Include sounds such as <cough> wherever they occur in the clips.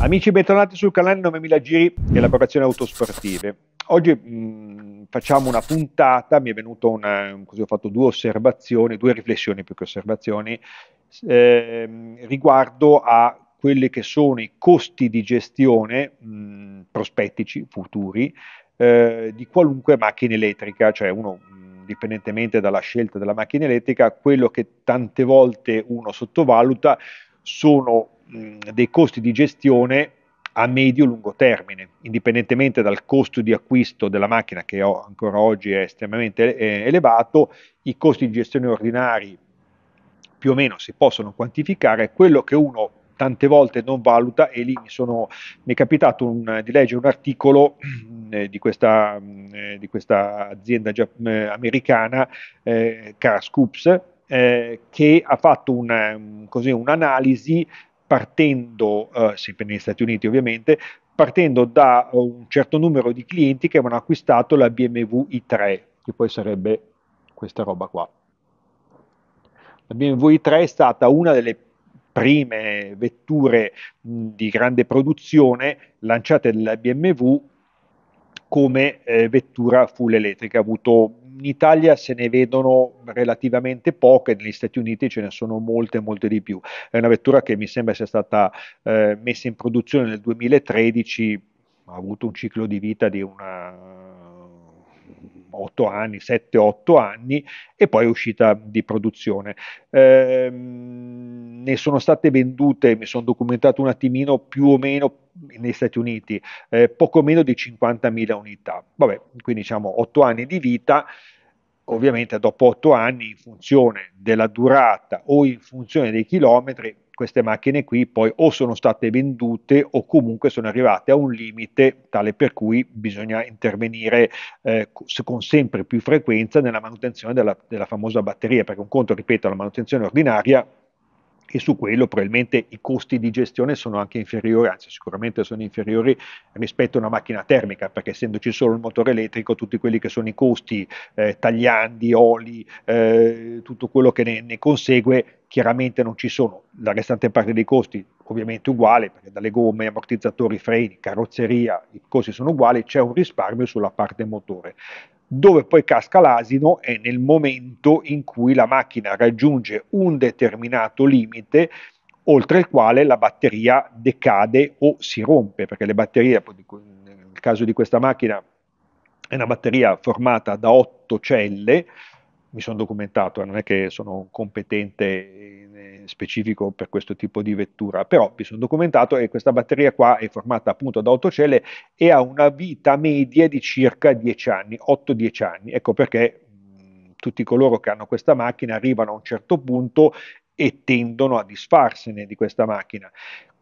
Amici, bentornati sul canale 9000 Giri Elaborazioni Autosportive. Oggi mh, mm, facciamo una puntata, mi è venuto una, eh, così ho fatto due osservazioni, due riflessioni più che osservazioni, eh, riguardo a quelli che sono i costi di gestione mh, mm, prospettici, futuri, eh, di qualunque macchina elettrica, cioè uno indipendentemente mm, dalla scelta della macchina elettrica, quello che tante volte uno sottovaluta sono dei costi di gestione a medio-lungo termine, indipendentemente dal costo di acquisto della macchina che ho, ancora oggi è estremamente eh, elevato, i costi di gestione ordinari più o meno si possono quantificare, quello che uno tante volte non valuta e lì mi, sono, mi è capitato un, di leggere un articolo eh, di, questa, mh, eh, di, questa, azienda gia, mh, americana, eh, Car Scoops, eh, che ha fatto un, così, un'analisi partendo, eh, sempre negli Stati Uniti ovviamente, partendo da un certo numero di clienti che avevano acquistato la BMW i3, che poi sarebbe questa roba qua. La BMW i3 è stata una delle prime vetture mh, di grande produzione lanciate dalla BMW come eh, vettura full elettrica. Avuto, in Italia se ne vedono relativamente poche, negli Stati Uniti ce ne sono molte, molte di più. È una vettura che mi sembra sia stata eh, messa in produzione nel 2013, ha avuto un ciclo di vita di una 8 anni, 7-8 anni e poi è uscita di produzione. Ehm, ne sono state vendute, mi sono documentato un attimino più o meno negli Stati Uniti, eh, poco meno di 50.000 unità. Vabbè, quindi diciamo 8 anni di vita ovviamente dopo otto anni in funzione della durata o in funzione dei chilometri queste macchine qui poi o sono state vendute o comunque sono arrivate a un limite tale per cui bisogna intervenire eh, con sempre più frequenza nella manutenzione della, della famosa batteria, perché un conto, ripeto, la manutenzione ordinaria e su quello probabilmente i costi di gestione sono anche inferiori, anzi sicuramente sono inferiori rispetto a una macchina termica, perché essendoci solo il motore elettrico, tutti quelli che sono i costi, eh, tagliandi, oli, eh, tutto quello che ne, ne consegue, chiaramente non ci sono. La restante parte dei costi ovviamente uguale, perché dalle gomme, ammortizzatori, freni, carrozzeria, i costi sono uguali, c'è un risparmio sulla parte motore dove poi casca l'asino è nel momento in cui la macchina raggiunge un determinato limite oltre il quale la batteria decade o si rompe, perché le batterie, nel caso di questa macchina, è una batteria formata da 8 celle, mi sono documentato, eh, non è che sono competente eh, specifico per questo tipo di vettura, però mi sono documentato e questa batteria qua è formata appunto da 8 celle e ha una vita media di circa 10 anni, 8-10 anni, ecco perché mh, tutti coloro che hanno questa macchina arrivano a un certo punto e tendono a disfarsene di questa macchina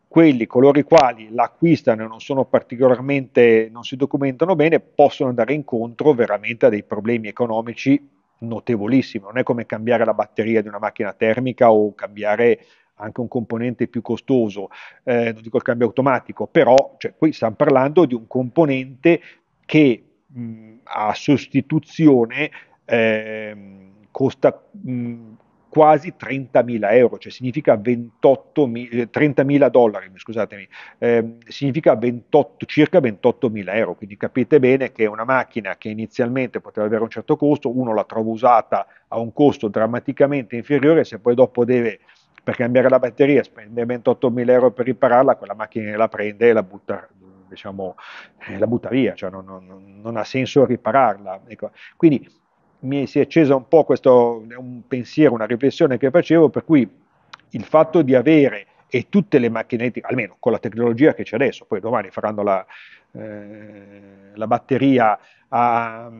quelli, coloro i quali l'acquistano e non sono particolarmente, non si documentano bene, possono andare incontro veramente a dei problemi economici notevolissimo, non è come cambiare la batteria di una macchina termica o cambiare anche un componente più costoso, eh, non dico il cambio automatico, però cioè, qui stiamo parlando di un componente che mh, a sostituzione eh, costa mh, quasi 30.000 euro, cioè significa 28.000, eh, dollari, scusatemi, eh, significa 28, circa 28.000 euro, quindi capite bene che una macchina che inizialmente poteva avere un certo costo, uno la trova usata a un costo drammaticamente inferiore, se poi dopo deve per cambiare la batteria spende 28.000 euro per ripararla, quella macchina la prende e la butta diciamo, eh, la butta via, cioè non, non, non ha senso ripararla. Ecco. Quindi mi si è accesa un po' questo un pensiero, una riflessione che facevo, per cui il fatto di avere e tutte le macchinette, almeno con la tecnologia che c'è adesso, poi domani faranno la, eh, la batteria a,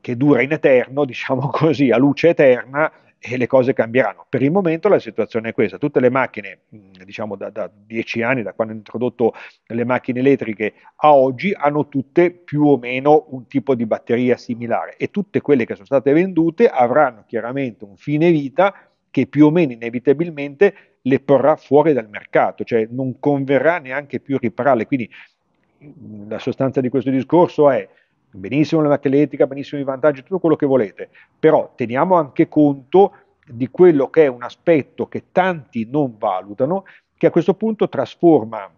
che dura in eterno, <laughs> diciamo così, a luce eterna, e le cose cambieranno. Per il momento la situazione è questa, tutte le macchine, diciamo da, da dieci anni, da quando hanno introdotto le macchine elettriche a oggi, hanno tutte più o meno un tipo di batteria similare e tutte quelle che sono state vendute avranno chiaramente un fine vita che più o meno inevitabilmente le porrà fuori dal mercato, cioè non converrà neanche più ripararle. Quindi la sostanza di questo discorso è benissimo la macchina elettrica, benissimo i vantaggi, tutto quello che volete, però teniamo anche conto di quello che è un aspetto che tanti non valutano, che a questo punto trasforma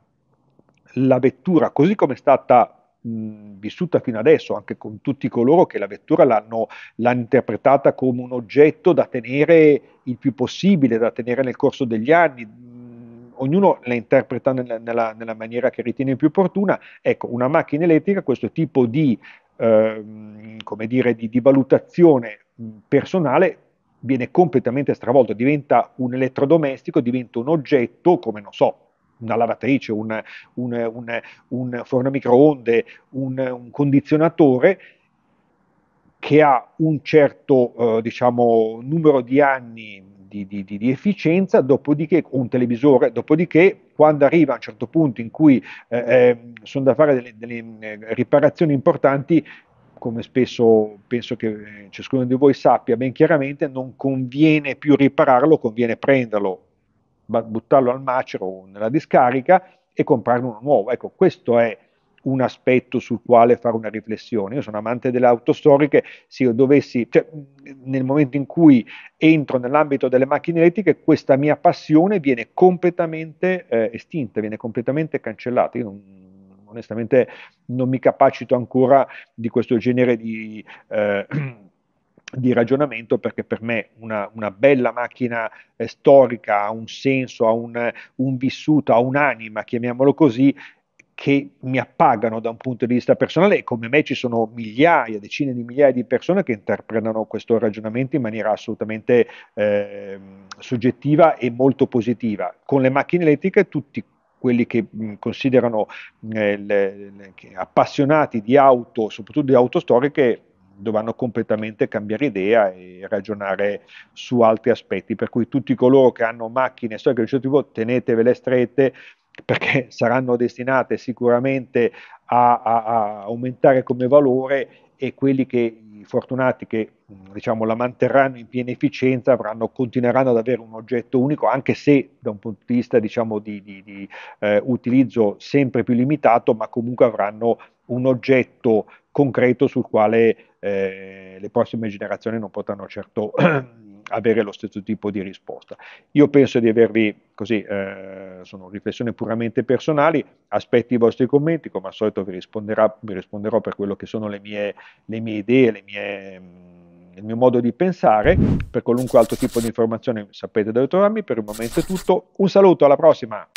la vettura così come è stata vissuta fino adesso, anche con tutti coloro che la vettura l'hanno, l'hanno interpretata come un oggetto da tenere il più possibile, da tenere nel corso degli anni, ognuno la interpreta nella, nella, nella, maniera che ritiene più opportuna. Ecco, una macchina elettrica, questo tipo di Ehm, come dire, di, di valutazione personale viene completamente stravolto, diventa un elettrodomestico, diventa un oggetto come, non so, una lavatrice, un, un, un, un forno microonde, un, condizionatore che ha un certo eh, diciamo, numero di anni di, di, di, efficienza, dopodiché un televisore, dopodiché quando arriva a un certo punto in cui eh, ehm, sono da fare delle, delle eh, riparazioni importanti, come spesso penso che eh, ciascuno di voi sappia ben chiaramente, non conviene più ripararlo, conviene prenderlo, buttarlo al macero o nella discarica e comprarne uno nuovo. Ecco, questo è un aspetto sul quale fare una riflessione. Io sono amante delle auto storiche, se io dovessi, cioè, nel momento in cui entro nell'ambito delle macchine elettriche, questa mia passione viene completamente eh, estinta, viene completamente cancellata. Io non, onestamente non mi capacito ancora di questo genere di... Eh, <clears throat> di ragionamento perché per me una, una bella macchina eh, storica ha un senso, ha un, un vissuto, ha un'anima, chiamiamolo così, che mi appagano da un punto di vista personale e come me ci sono migliaia, decine di migliaia di persone che interpretano questo ragionamento in maniera assolutamente eh, soggettiva e molto positiva. Con le macchine elettriche tutti quelli che mh, considerano eh, le, le, che appassionati di auto, soprattutto di auto storiche, dovranno completamente cambiare idea e ragionare su altri aspetti. Per cui tutti coloro che hanno macchine storiche di un certo tipo, tenetevele strette, perché <laughs> saranno destinate sicuramente a, a, a aumentare come valore e quelli che i fortunati che diciamo, la manterranno in piena efficienza avranno, continueranno ad avere un oggetto unico, anche se da un punto di vista diciamo, di, di, di eh, utilizzo sempre più limitato, ma comunque avranno un oggetto concreto sul quale eh, le prossime generazioni non potranno certo <clears throat> avere lo stesso tipo di risposta. Io penso di avervi, così, eh, sono riflessioni puramente personali, aspetto i vostri commenti, come al solito vi, vi risponderò per quello che sono le mie, le mie idee, le mie, mm, il mio modo di pensare, per qualunque altro tipo di informazione sapete dove trovarmi, per il momento è tutto, un saluto, alla prossima!